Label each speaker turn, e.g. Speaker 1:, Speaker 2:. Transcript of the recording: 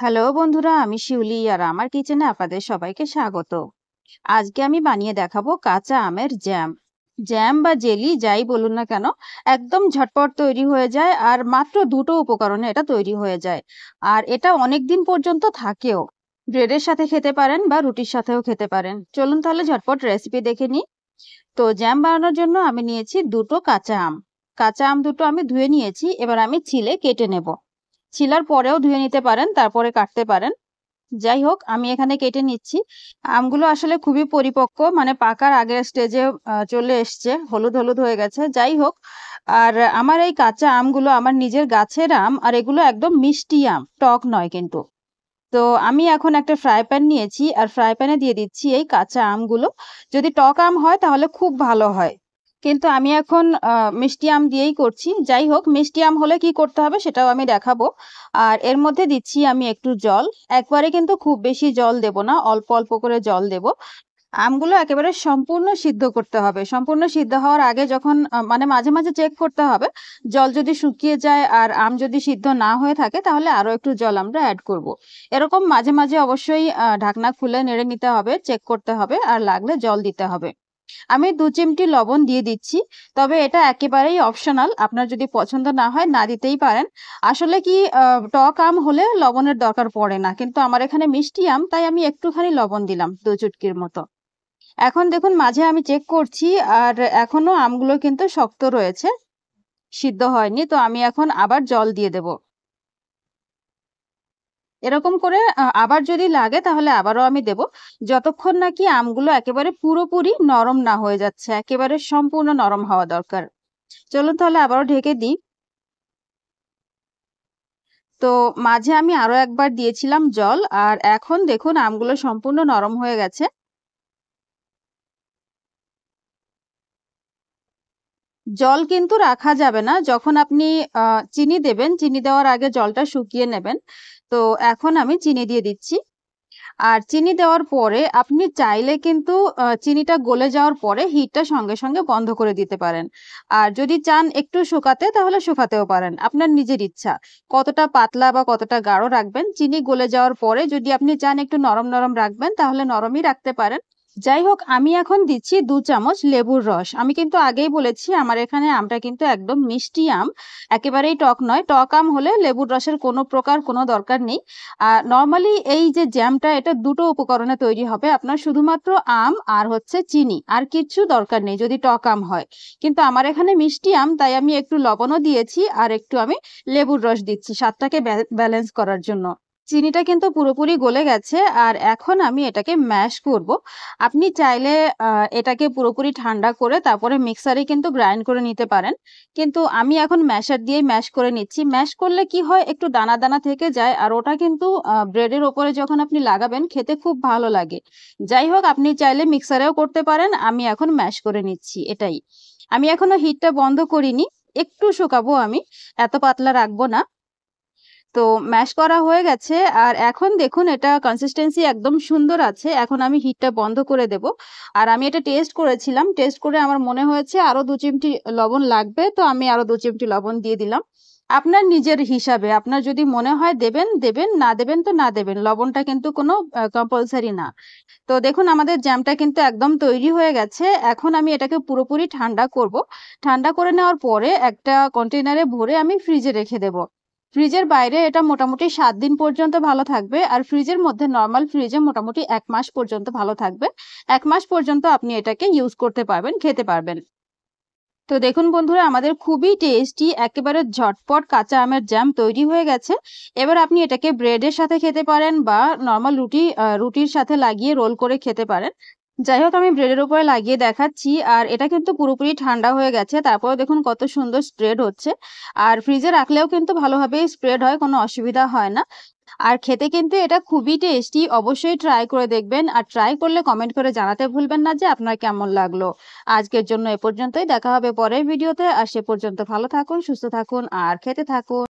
Speaker 1: Hello বন্ধুরা আমি শিউলি আর আমার কিচেনে আপনাদের সবাইকে স্বাগত আজকে আমি বানিয়ে দেখাবো কাঁচা আমের জ্যাম জ্যাম বা জেলি যাই বলুন না কেন একদম ঝটপট তৈরি হয়ে যায় আর মাত্র দুটো উপকরণে এটা তৈরি হয়ে যায় আর এটা অনেক দিন পর্যন্ত থাকেও ব্রেডের সাথে খেতে পারেন বা রুটির সাথেও খেতে পারেন চলুন তাহলে ঝটপট রেসিপি দেখে নিই তো জ্যাম বানানোর জন্য আমি নিয়েছি দুটো কাঁচা আম কাঁচা আম দুটো আমি ধুয়ে নিয়েছি এবার আমি ছিলে কেটে নেবো ছিলার পরেও ধুয়ে নিতে পারেন তারপরে কাটতে পারেন যাই হোক আমি এখানে কেটে নিচ্ছি আমগুলো আসলে খুবই পরিপক্ক মানে পাকার আগের স্টেজে চলে এসছে হলুদ হলুদ হয়ে গেছে যাই হোক আর আমার এই কাঁচা আমগুলো আমার নিজের গাছের আম আর এগুলো একদম মিষ্টি আম টক নয় কিন্তু তো আমি এখন একটা ফ্রাই প্যান নিয়েছি আর ফ্রাই প্যানে দিয়ে দিচ্ছি এই কাঁচা আমগুলো যদি টক আম হয় তাহলে খুব ভালো হয় কিন্তু আমি এখন মিষ্টি আম দিয়েই করছি যাই হোক মিষ্টি আম হলে কি করতে হবে সেটাও আমি দেখাবো আর এর মধ্যে দিচ্ছি আমি একটু জল একবারে কিন্তু খুব বেশি জল দেব না অল্প অল্প করে জল দেব আমগুলো একেবারে সম্পূর্ণ সিদ্ধ করতে হবে সম্পূর্ণ সিদ্ধ হওয়ার আগে যখন মানে মাঝে মাঝে চেক করতে হবে জল যদি শুকিয়ে যায় আর আম যদি সিদ্ধ না হয়ে থাকে তাহলে আরও একটু জল আমরা অ্যাড করব। এরকম মাঝে মাঝে অবশ্যই ঢাকনা খুলে নেড়ে নিতে হবে চেক করতে হবে আর লাগলে জল দিতে হবে আমি দু চিমটি লবণ দিয়ে দিচ্ছি তবে এটা একেবারেই অপশনাল আপনার যদি পছন্দ না হয় না দিতেই পারেন আসলে কি টক আম হলে লবণের দরকার পড়ে না কিন্তু আমার এখানে মিষ্টি আম তাই আমি একটুখানি লবণ দিলাম দু চুটকির মতো এখন দেখুন মাঝে আমি চেক করছি আর এখনো আমগুলো কিন্তু শক্ত রয়েছে সিদ্ধ হয়নি তো আমি এখন আবার জল দিয়ে দেবো এরকম করে আবার যদি লাগে তাহলে আবারও আমি দেব যতক্ষণ নাকি আমগুলো একেবারে পুরোপুরি নরম না হয়ে যাচ্ছে একেবারে সম্পূর্ণ নরম হওয়া দরকার চলুন তাহলে আবারও ঢেকে দিই তো মাঝে আমি আরো একবার দিয়েছিলাম জল আর এখন দেখুন আমগুলো সম্পূর্ণ নরম হয়ে গেছে জল কিন্তু রাখা যাবে না যখন আপনি চিনি দেবেন চিনি দেওয়ার আগে জলটা শুকিয়ে নেবেন তো এখন আমি চিনি দিয়ে দিচ্ছি আর চিনি দেওয়ার পরে আপনি চাইলে কিন্তু চিনিটা গলে যাওয়ার পরে হিটটা সঙ্গে সঙ্গে বন্ধ করে দিতে পারেন আর যদি চান একটু শুকাতে তাহলে শুকাতেও পারেন আপনার নিজের ইচ্ছা কতটা পাতলা বা কতটা গাঢ় রাখবেন চিনি গলে যাওয়ার পরে যদি আপনি চান একটু নরম নরম রাখবেন তাহলে নরমই রাখতে পারেন যাই হোক আমি এখন দিচ্ছি দু চামচ লেবুর রস আমি কিন্তু আগেই বলেছি আমার এখানে আমটা কিন্তু একদম মিষ্টি আম একেবারেই টক নয় টক আম হলে লেবুর রসের কোনো প্রকার কোনো দরকার নেই আর নর্মালি এই যে জ্যামটা এটা দুটো উপকরণে তৈরি হবে আপনার শুধুমাত্র আম আর হচ্ছে চিনি আর কিচ্ছু দরকার নেই যদি টক আম হয় কিন্তু আমার এখানে মিষ্টি আম তাই আমি একটু লবণও দিয়েছি আর একটু আমি লেবুর রস দিচ্ছি স্বাদটাকে ব্যালেন্স করার জন্য চিনিটা কিন্তু পুরোপুরি গলে গেছে আর এখন আমি এটাকে ম্যাশ করব। আপনি চাইলে এটাকে পুরোপুরি ঠান্ডা করে তারপরে মিক্সারে কিন্তু গ্রাইন্ড করে নিতে পারেন কিন্তু আমি এখন ম্যাশার দিয়ে ম্যাশ করে নিচ্ছি ম্যাশ করলে কি হয় একটু দানা দানা থেকে যায় আর ওটা কিন্তু ব্রেডের ওপরে যখন আপনি লাগাবেন খেতে খুব ভালো লাগে যাই হোক আপনি চাইলে মিক্সারেও করতে পারেন আমি এখন ম্যাশ করে নিচ্ছি এটাই আমি এখনো হিটটা বন্ধ করিনি একটু শুকাবো আমি এত পাতলা রাখবো না তো ম্যাশ করা হয়ে গেছে আর এখন দেখুন এটা কনসিস্টেন্সি একদম সুন্দর আছে এখন আমি হিটটা বন্ধ করে দেব আর আমি এটা টেস্ট করেছিলাম টেস্ট করে আমার মনে হয়েছে আরও দু চিমটি লবণ লাগবে তো আমি আরও দু চিমটি লবণ দিয়ে দিলাম আপনার নিজের হিসাবে আপনার যদি মনে হয় দেবেন দেবেন না দেবেন তো না দেবেন লবণটা কিন্তু কোনো কম্পালসারি না তো দেখুন আমাদের জ্যামটা কিন্তু একদম তৈরি হয়ে গেছে এখন আমি এটাকে পুরোপুরি ঠান্ডা করব ঠান্ডা করে নেওয়ার পরে একটা কন্টেনারে ভরে আমি ফ্রিজে রেখে দেবো ফ্রিজের বাইরে এটা মোটামুটি সাত দিন পর্যন্ত ভালো থাকবে আর ফ্রিজের মধ্যে নর্মাল ফ্রিজে মোটামুটি এক মাস পর্যন্ত ভালো থাকবে এক মাস পর্যন্ত আপনি এটাকে ইউজ করতে পারবেন খেতে পারবেন তো দেখুন বন্ধুরা আমাদের খুবই টেস্টি একেবারে ঝটপট কাঁচা আমের জ্যাম তৈরি হয়ে গেছে এবার আপনি এটাকে ব্রেডের সাথে খেতে পারেন বা নর্মাল রুটি রুটির সাথে লাগিয়ে রোল করে খেতে পারেন যাই হোক আমি ব্রেডের উপরে লাগিয়ে দেখাচ্ছি আর এটা কিন্তু পুরোপুরি ঠান্ডা হয়ে গেছে তারপরে দেখুন কত সুন্দর স্প্রেড হচ্ছে আর ফ্রিজে রাখলেও কিন্তু ভালোভাবে স্প্রেড হয় কোনো অসুবিধা হয় না আর খেতে কিন্তু এটা খুবই টেস্টি অবশ্যই ট্রাই করে দেখবেন আর ট্রাই করলে কমেন্ট করে জানাতে ভুলবেন না যে আপনার কেমন লাগলো আজকের জন্য এ পর্যন্তই দেখা হবে পরের ভিডিওতে আর সে পর্যন্ত ভালো থাকুন সুস্থ থাকুন আর খেতে থাকুন